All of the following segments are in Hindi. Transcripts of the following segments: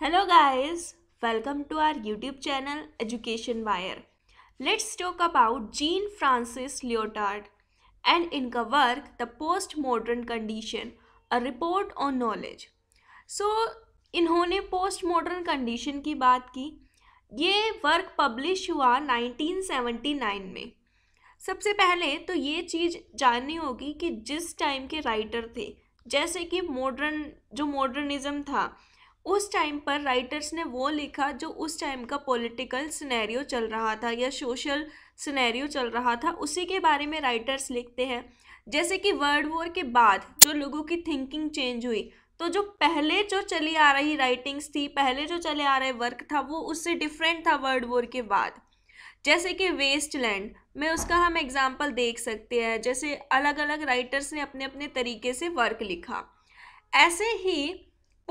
hello guys welcome to our YouTube channel education wire let's talk about Jean Francis Lyotard and इनका work the post modern condition a report on knowledge so इन्होंने पोस्ट मॉडर्न कंडीशन की बात की ये वर्क पब्लिश हुआ 1979 में सबसे पहले तो ये चीज़ जाननी होगी कि जिस टाइम के राइटर थे जैसे कि मॉडर्न modern, जो मॉडर्निज्म था उस टाइम पर राइटर्स ने वो लिखा जो उस टाइम का पॉलिटिकल सिनेरियो चल रहा था या सोशल सिनेरियो चल रहा था उसी के बारे में राइटर्स लिखते हैं जैसे कि वर्ल्ड वॉर के बाद जो लोगों की थिंकिंग चेंज हुई तो जो पहले जो चली आ रही राइटिंग्स थी पहले जो चले आ रहे वर्क था वो उससे डिफरेंट था वर्ल्ड वॉर के बाद जैसे कि वेस्ट लैंड में उसका हम एग्ज़ाम्पल देख सकते हैं जैसे अलग अलग राइटर्स ने अपने अपने तरीके से वर्क लिखा ऐसे ही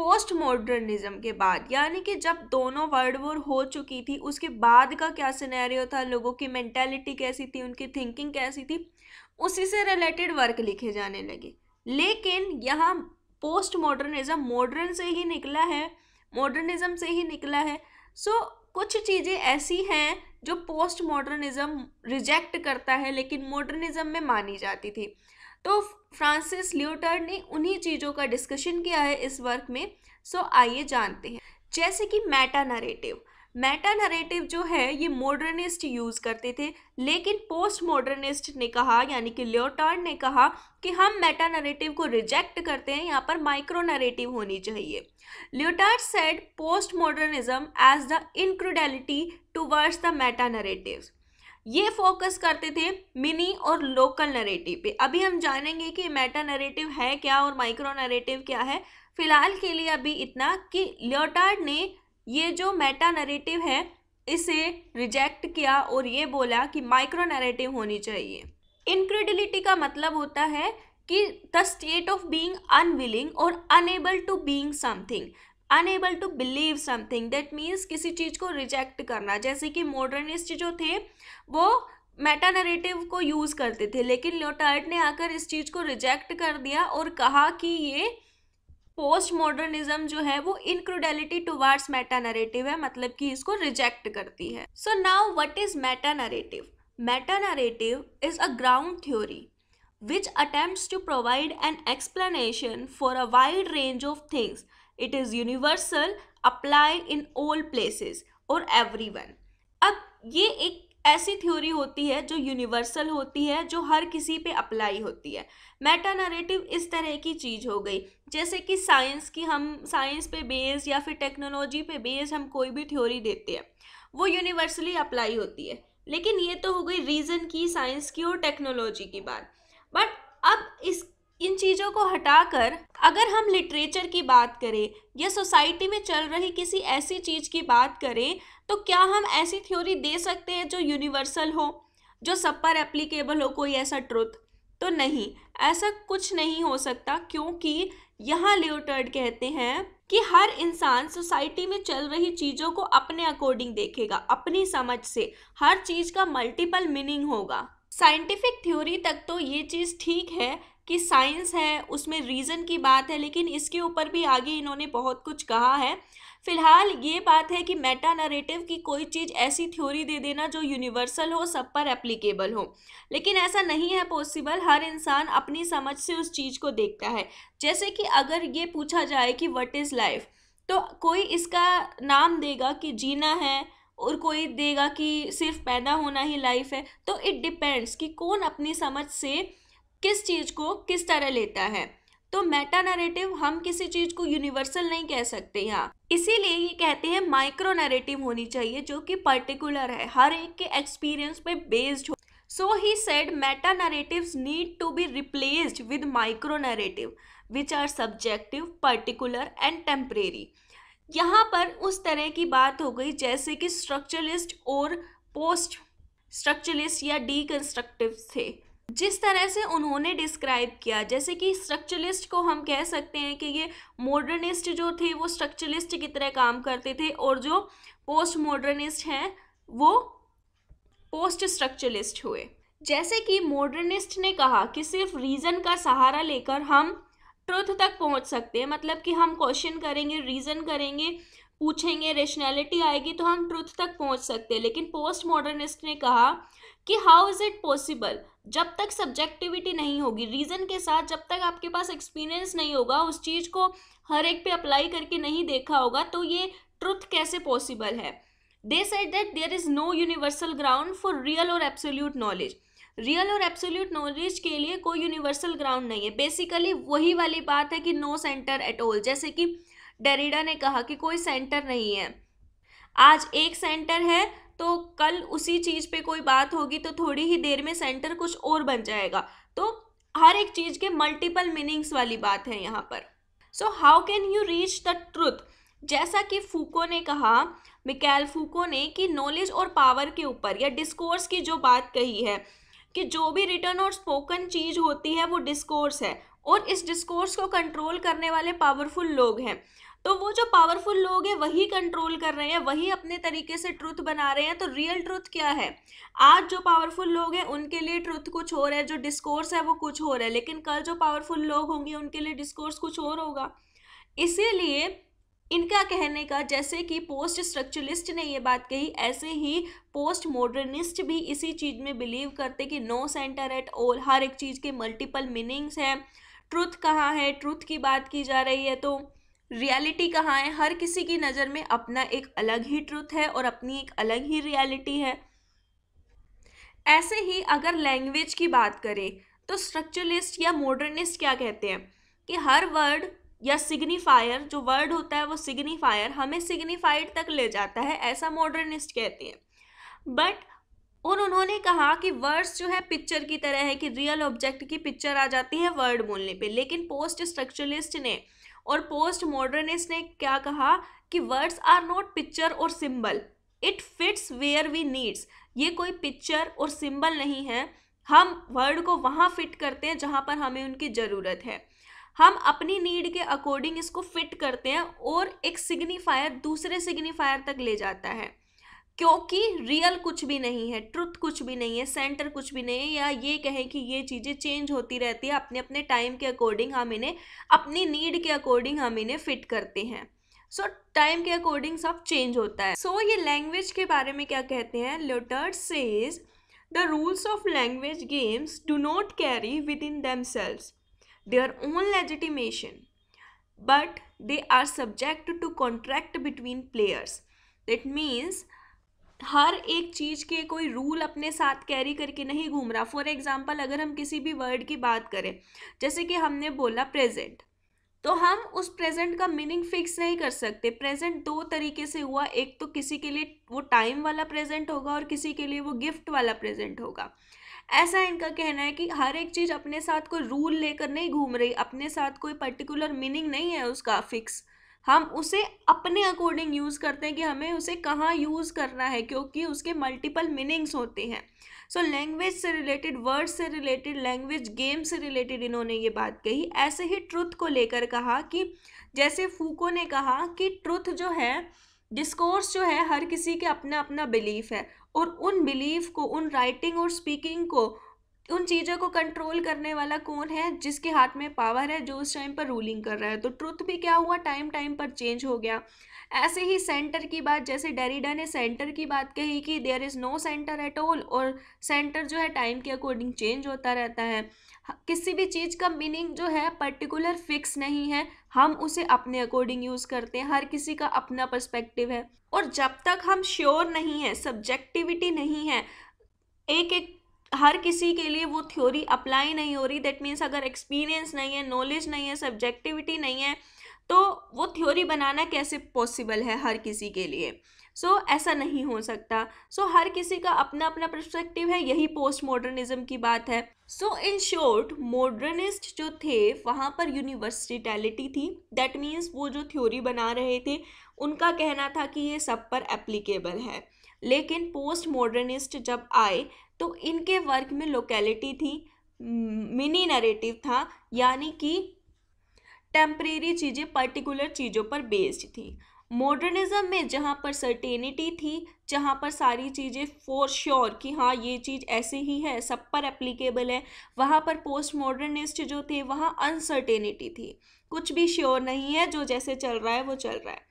पोस्ट मॉडर्निज्म के बाद यानी कि जब दोनों वर्ल्ड वॉर हो चुकी थी उसके बाद का क्या सिनेरियो था लोगों की मैंटेलिटी कैसी थी उनकी थिंकिंग कैसी थी उसी से रिलेटेड वर्क लिखे जाने लगे लेकिन यहाँ पोस्ट मॉडर्निज्म मॉडर्न से ही निकला है मॉडर्निज्म से ही निकला है सो कुछ चीज़ें ऐसी हैं जो पोस्ट मॉडर्निज्म रिजेक्ट करता है लेकिन मॉडर्निज्म में मानी जाती थी तो फ्रांसिस लियोटर ने उन्हीं चीज़ों का डिस्कशन किया है इस वर्क में सो आइए जानते हैं जैसे कि मेटा नरेटिव मेटा नरेटिव जो है ये मॉडर्निस्ट यूज़ करते थे लेकिन पोस्ट मॉडर्निस्ट ने कहा यानी कि लियोटार्ड ने कहा कि हम मेटा नरेटिव को रिजेक्ट करते हैं यहाँ पर माइक्रो नरेटिव होनी चाहिए Lyotard said post modernism as the incredulity towards the meta narratives ये फोकस करते थे मिनी और लोकल नरेटिव पे अभी हम जानेंगे कि मेटा नरेटिव है क्या और माइक्रो नरेटिव क्या है फिलहाल के लिए अभी इतना कि लियोटार्ड ने ये जो मेटा नरेटिव है इसे रिजेक्ट किया और ये बोला कि माइक्रो नरेटिव होनी चाहिए इनक्रेडिलिटी का मतलब होता है कि the state of being unwilling और unable to being something unable to believe something that means किसी चीज़ को रिजेक्ट करना जैसे कि मॉडर्निस्ट जो थे वो मेटा नरेटिव को यूज़ करते थे लेकिन लोटर्ट ने आकर इस चीज़ को रिजेक्ट कर दिया और कहा कि ये पोस्ट मॉडर्निज्म जो है वो इनक्रूडेलिटी टुवार्ड्स मेटा नरेटिव है मतलब कि इसको रिजेक्ट करती है so now what is meta narrative meta narrative is a ground theory which attempts to provide an explanation for a wide range of things it is universal apply in all places और एवरीवन अब ये एक ऐसी थ्योरी होती है जो यूनिवर्सल होती है जो हर किसी पे अप्लाई होती है मेटा नरेटिव इस तरह की चीज़ हो गई जैसे कि साइंस की हम साइंस पे बेस या फिर टेक्नोलॉजी पे बेस हम कोई भी थ्योरी देते हैं वो यूनिवर्सली अप्लाई होती है लेकिन ये तो हो गई रीज़न की साइंस की और टेक्नोलॉजी की बात बट अब इस इन चीज़ों को हटाकर अगर हम लिटरेचर की बात करें या सोसाइटी में चल रही किसी ऐसी चीज़ की बात करें तो क्या हम ऐसी थ्योरी दे सकते हैं जो यूनिवर्सल हो जो सब पर एप्लीकेबल हो कोई ऐसा ट्रुथ तो नहीं ऐसा कुछ नहीं हो सकता क्योंकि यहाँ लियोटर्ड कहते हैं कि हर इंसान सोसाइटी में चल रही चीज़ों को अपने अकॉर्डिंग देखेगा अपनी समझ से हर चीज़ का मल्टीपल मीनिंग होगा साइंटिफिक थ्योरी तक तो ये चीज़ ठीक है कि साइंस है उसमें रीज़न की बात है लेकिन इसके ऊपर भी आगे इन्होंने बहुत कुछ कहा है फिलहाल ये बात है कि मेटा नरेटिव की कोई चीज़ ऐसी थ्योरी दे देना जो यूनिवर्सल हो सब पर एप्लीकेबल हो लेकिन ऐसा नहीं है पॉसिबल हर इंसान अपनी समझ से उस चीज़ को देखता है जैसे कि अगर ये पूछा जाए कि वट इज़ लाइफ तो कोई इसका नाम देगा कि जीना है और कोई देगा कि सिर्फ पैदा होना ही लाइफ है तो इट डिपेंड्स कि कौन अपनी समझ से किस चीज़ को किस तरह लेता है तो मेटा नरेटिव हम किसी चीज को यूनिवर्सल नहीं कह सकते यहाँ इसीलिए ये कहते हैं माइक्रो नरेटिव होनी चाहिए जो कि पर्टिकुलर है हर एक के एक्सपीरियंस पे बेस्ड हो so he said meta narrative need to be replaced with micro narrative which are subjective particular and temporary यहाँ पर उस तरह की बात हो गई जैसे कि स्ट्रक्चरलिस्ट और पोस्ट स्ट्रक्चरलिस्ट या डी थे जिस तरह से उन्होंने डिस्क्राइब किया जैसे कि स्ट्रक्चरलिस्ट को हम कह सकते हैं कि ये मॉडर्निस्ट जो थे वो स्ट्रक्चरलिस्ट की तरह काम करते थे और जो पोस्ट मॉडर्निस्ट हैं वो पोस्ट स्ट्रक्चरलिस्ट हुए जैसे कि मॉडर्निस्ट ने कहा कि सिर्फ रीज़न का सहारा लेकर हम ट्रुथ तक पहुंच सकते हैं मतलब कि हम क्वेश्चन करेंगे रीज़न करेंगे पूछेंगे रेशनैलिटी आएगी तो हम ट्रुथ तक पहुंच सकते हैं लेकिन पोस्ट मॉडर्निस्ट ने कहा कि हाउ इज़ इट पॉसिबल जब तक सब्जेक्टिविटी नहीं होगी रीज़न के साथ जब तक आपके पास एक्सपीरियंस नहीं होगा उस चीज़ को हर एक पे अप्लाई करके नहीं देखा होगा तो ये ट्रुथ कैसे पॉसिबल है they said that there is no universal ground for real और एब्सोल्यूट नॉलेज रियल और एब्सोल्यूट नॉलेज के लिए कोई यूनिवर्सल ग्राउंड नहीं है बेसिकली वही वाली बात है कि नो सेंटर एट ऑल जैसे कि डेरिडा ने कहा कि कोई सेंटर नहीं है आज एक सेंटर है तो कल उसी चीज़ पे कोई बात होगी तो थोड़ी ही देर में सेंटर कुछ और बन जाएगा तो हर एक चीज़ के मल्टीपल मीनिंग्स वाली बात है यहाँ पर so how can you reach the truth जैसा कि फूको ने कहा मिकैल फूको ने कि नॉलेज और पावर के ऊपर या डिस्कोर्स की जो बात कही है कि जो भी रिटर्न और स्पोकन चीज़ होती है वो डिस्कोर्स है और इस डिस्कोर्स को कंट्रोल करने वाले पावरफुल लोग हैं तो वो जो पावरफुल लोग हैं वही कंट्रोल कर रहे हैं वही अपने तरीके से ट्रुथ बना रहे हैं तो रियल ट्रुथ क्या है आज जो पावरफुल लोग हैं उनके लिए ट्रुथ कुछ और है जो डिस्कोर्स है वो कुछ और है लेकिन कल जो पावरफुल लोग होंगे उनके लिए डिस्कोर्स कुछ और होगा इसीलिए इनका कहने का जैसे कि पोस्ट स्ट्रक्चरलिस्ट ने ये बात कही ऐसे ही पोस्ट मॉडर्निस्ट भी इसी चीज़ में बिलीव करते कि नो सेंटर एट ऑल हर एक चीज़ के मल्टीपल मीनिंग्स हैं ट्रुथ कहाँ है ट्रुथ की बात की जा रही है तो रियलिटी कहाँ है हर किसी की नज़र में अपना एक अलग ही ट्रुथ है और अपनी एक अलग ही रियलिटी है ऐसे ही अगर लैंग्वेज की बात करें तो स्ट्रक्चरलिस्ट या मॉडर्निस्ट क्या कहते हैं कि हर वर्ड या सिग्निफायर जो वर्ड होता है वो सिग्निफायर हमें सिग्निफाइड तक ले जाता है ऐसा मॉडर्निस्ट कहते हैं बट और उन्होंने कहा कि वर्ड्स जो है पिक्चर की तरह है कि रियल ऑब्जेक्ट की पिक्चर आ जाती है वर्ड बोलने पे लेकिन पोस्ट स्ट्रक्चरलिस्ट ने और पोस्ट मॉडर्निस्ट ने क्या कहा कि वर्ड्स आर नॉट पिक्चर और symbol it fits where we needs ये कोई पिक्चर और सिंबल नहीं है हम वर्ड को वहाँ फिट करते हैं जहाँ पर हमें उनकी ज़रूरत है हम अपनी नीड के अकॉर्डिंग इसको फिट करते हैं और एक सिग्निफायर दूसरे सिग्निफायर तक ले जाता है क्योंकि रियल कुछ भी नहीं है ट्रुथ कुछ भी नहीं है सेंटर कुछ भी नहीं है या ये कहें कि ये चीज़ें चेंज होती रहती है अपने अपने टाइम के अकॉर्डिंग हम इन्हें अपनी नीड के अकॉर्डिंग हम इन्हें फिट करते हैं सो टाइम के अकॉर्डिंग सब चेंज होता है सो so, ये लैंग्वेज के बारे में क्या कहते हैं Lyotard says the rules of language games do not carry within themselves their own legitimation but they are subject to contract between players that means हर एक चीज़ के कोई रूल अपने साथ कैरी करके नहीं घूम रहा फॉर एग्ज़ाम्पल अगर हम किसी भी वर्ड की बात करें जैसे कि हमने बोला प्रेजेंट तो हम उस प्रेजेंट का मीनिंग फिक्स नहीं कर सकते प्रेजेंट दो तरीके से हुआ एक तो किसी के लिए वो टाइम वाला प्रेजेंट होगा और किसी के लिए वो गिफ्ट वाला प्रेजेंट होगा ऐसा इनका कहना है कि हर एक चीज़ अपने साथ कोई रूल लेकर नहीं घूम रही अपने साथ कोई पर्टिकुलर मीनिंग नहीं है उसका फिक्स हम उसे अपने अकॉर्डिंग यूज़ करते हैं कि हमें उसे कहाँ यूज़ करना है क्योंकि उसके मल्टीपल मीनिंग्स होते हैं सो लैंग्वेज से रिलेटेड वर्ड से रिलेटेड लैंग्वेज गेम से रिलेटेड इन्होंने ये बात कही ऐसे ही ट्रुथ को लेकर कहा कि जैसे फूको ने कहा कि ट्रुथ जो है डिस्कोर्स जो है हर किसी के अपना अपना बिलीफ है और उन बिलीफ को उन राइटिंग और स्पीकिंग को उन चीज़ों को कंट्रोल करने वाला कौन है जिसके हाथ में पावर है जो उस टाइम पर रूलिंग कर रहा है तो ट्रुथ भी क्या हुआ टाइम टाइम पर चेंज हो गया ऐसे ही सेंटर की बात जैसे डेरिडा ने सेंटर की बात कही कि there is no centre at all और सेंटर जो है टाइम के अकॉर्डिंग चेंज होता रहता है किसी भी चीज़ का मीनिंग जो है पर्टिकुलर फिक्स नहीं है हम उसे अपने अकॉर्डिंग यूज़ करते हैं हर किसी का अपना पर्सपेक्टिव है और जब तक हम श्योर नहीं है सब्जेक्टिविटी नहीं है एक एक हर किसी के लिए वो थ्योरी अप्लाई नहीं हो रही दैट मीन्स अगर एक्सपीरियंस नहीं है नॉलेज नहीं है सब्जेक्टिविटी नहीं है तो वो थ्योरी बनाना कैसे पॉसिबल है हर किसी के लिए सो so, ऐसा नहीं हो सकता सो so, हर किसी का अपना अपना परस्पेक्टिव है यही पोस्ट मॉडर्निज्म की बात है सो इन शॉर्ट मॉडर्निस्ट जो थे वहाँ पर यूनिवर्सिटैलिटी थी दैट मीन्स वो जो थ्योरी बना रहे थे उनका कहना था कि ये सब पर एप्लीकेबल है लेकिन पोस्ट मॉडर्निस्ट जब आए तो इनके वर्क में लोकेलिटी थी मिनी नरेटिव था यानी कि टेम्परेरी चीज़ें पर्टिकुलर चीज़ों पर बेस्ड थी मॉडर्निज्म में जहाँ पर सर्टेनिटी थी जहाँ पर सारी चीज़ें फॉर श्योर कि हाँ ये चीज़ ऐसी ही है सब पर एप्लीकेबल है वहाँ पर पोस्ट मॉडर्निस्ट जो थे वहाँ अनसर्टेनिटी थी कुछ भी श्योर नहीं है जो जैसे चल रहा है वो चल रहा है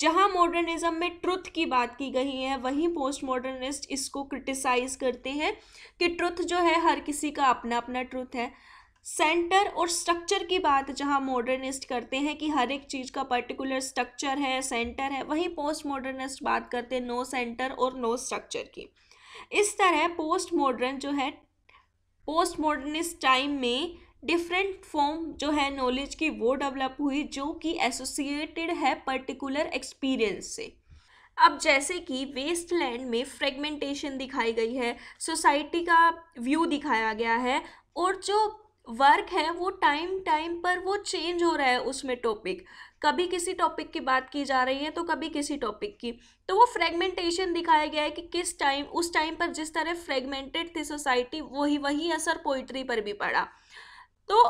जहाँ मॉडर्निज्म में ट्रुथ की बात की गई है वहीं पोस्ट मॉडर्निस्ट इसको क्रिटिसाइज करते हैं कि ट्रुथ जो है हर किसी का अपना अपना ट्रुथ है सेंटर और स्ट्रक्चर की बात जहाँ मॉडर्निस्ट करते हैं कि हर एक चीज़ का पर्टिकुलर स्ट्रक्चर है सेंटर है वहीं पोस्ट मॉडर्निस्ट बात करते हैं नो सेंटर और नो स्ट्रक्चर की इस तरह पोस्ट मॉडर्न जो है पोस्ट मॉडर्निस्ट टाइम में डिफरेंट फॉर्म जो है नॉलेज की वो डेवलप हुई जो कि एसोसिएटेड है पर्टिकुलर एक्सपीरियंस से अब जैसे कि वेस्टलैंड में फ्रेगमेंटेशन दिखाई गई है सोसाइटी का व्यू दिखाया गया है और जो वर्क है वो टाइम टाइम पर वो चेंज हो रहा है उसमें टॉपिक कभी किसी टॉपिक की बात की जा रही है तो कभी किसी टॉपिक की तो वो फ्रेगमेंटेशन दिखाया गया है कि किस टाइम उस टाइम पर जिस तरह फ्रेगमेंटेड थी सोसाइटी वही वही असर पोइट्री पर भी पड़ा तो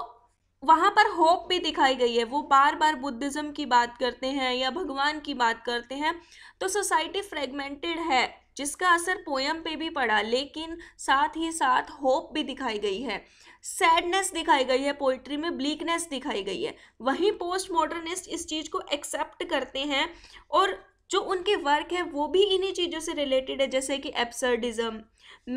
वहाँ पर होप भी दिखाई गई है वो बार बार बुद्धिज़्म की बात करते हैं या भगवान की बात करते हैं तो सोसाइटी फ्रेगमेंटेड है जिसका असर पोयम पे भी पड़ा लेकिन साथ ही साथ होप भी दिखाई गई है सैडनेस दिखाई गई है पोइट्री में ब्लीकनेस दिखाई गई है वहीं पोस्ट मॉडर्निस्ट इस चीज़ को एक्सेप्ट करते हैं और जो उनके वर्क है वो भी इन्हीं चीज़ों से रिलेटेड है जैसे कि एब्सर्डिज़म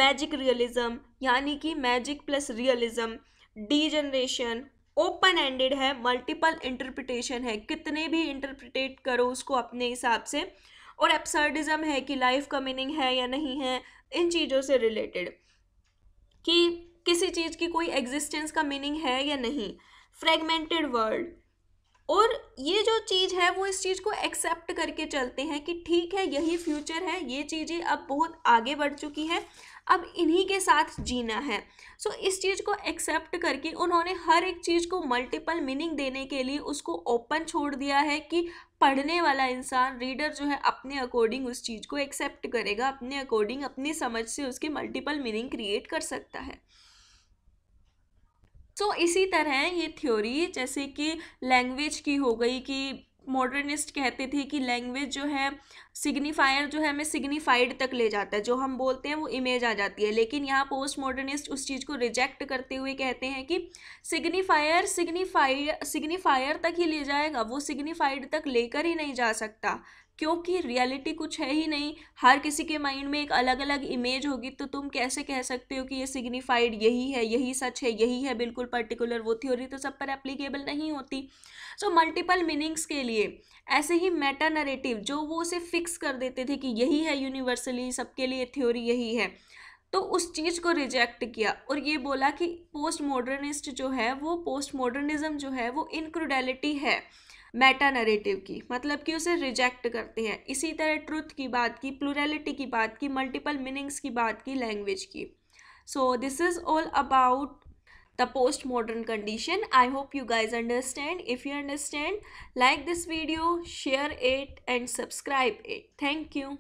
मैजिक रियलिज़म यानी कि magic plus realism degeneration open ended है मल्टीपल इंटरप्रिटेशन है कितने भी इंटरप्रिटेट करो उसको अपने हिसाब से और एप्सर्डिज्म है कि लाइफ का मीनिंग है या नहीं है इन चीज़ों से रिलेटेड कि किसी चीज़ की कोई एग्जिस्टेंस का मीनिंग है या नहीं फ्रेगमेंटेड वर्ल्ड और ये जो चीज़ है वो इस चीज़ को एक्सेप्ट करके चलते हैं कि ठीक है यही फ्यूचर है ये चीज़ें अब बहुत आगे बढ़ चुकी हैं अब इन्हीं के साथ जीना है सो so, इस चीज़ को एक्सेप्ट करके उन्होंने हर एक चीज़ को मल्टीपल मीनिंग देने के लिए उसको ओपन छोड़ दिया है कि पढ़ने वाला इंसान रीडर जो है अपने अकॉर्डिंग उस चीज़ को एक्सेप्ट करेगा अपने अकॉर्डिंग अपनी समझ से उसके मल्टीपल मीनिंग क्रिएट कर सकता है सो so, इसी तरह ये थ्योरी जैसे कि लैंग्वेज की हो गई कि मॉडर्निस्ट कहते थे कि लैंग्वेज जो है सिग्निफायर जो है हमें सिग्निफाइड तक ले जाता है जो हम बोलते हैं वो इमेज आ जाती है लेकिन यहाँ पोस्ट मॉडर्निस्ट उस चीज़ को रिजेक्ट करते हुए कहते हैं कि सिग्निफायर सिग्निफाइड सिग्निफायर तक ही ले जाएगा वो सिग्निफाइड तक लेकर ही नहीं जा सकता क्योंकि रियलिटी कुछ है ही नहीं हर किसी के माइंड में एक अलग अलग इमेज होगी तो तुम कैसे कह सकते हो कि ये सिग्निफाइड यही है यही सच है यही है बिल्कुल पर्टिकुलर वो थ्योरी तो सब पर एप्लीकेबल नहीं होती सो मल्टीपल मीनिंग्स के लिए ऐसे ही मेटा नरेटिव जो वो उसे फिक्स कर देते थे कि यही है यूनिवर्सली सबके लिए थ्योरी यही है तो उस चीज़ को रिजेक्ट किया और ये बोला कि पोस्ट मॉडर्निस्ट जो है वो पोस्ट मॉडर्निज्म जो है वो इनक्रूडेलिटी है मेटा नरेटिव की मतलब कि उसे रिजेक्ट करते हैं इसी तरह ट्रुथ की बात की प्लूरेलिटी की बात की मल्टीपल मीनिंग्स की बात की लैंग्वेज की so this is all about the post modern condition I hope you guys understand if you understand like this video share it and subscribe it thank you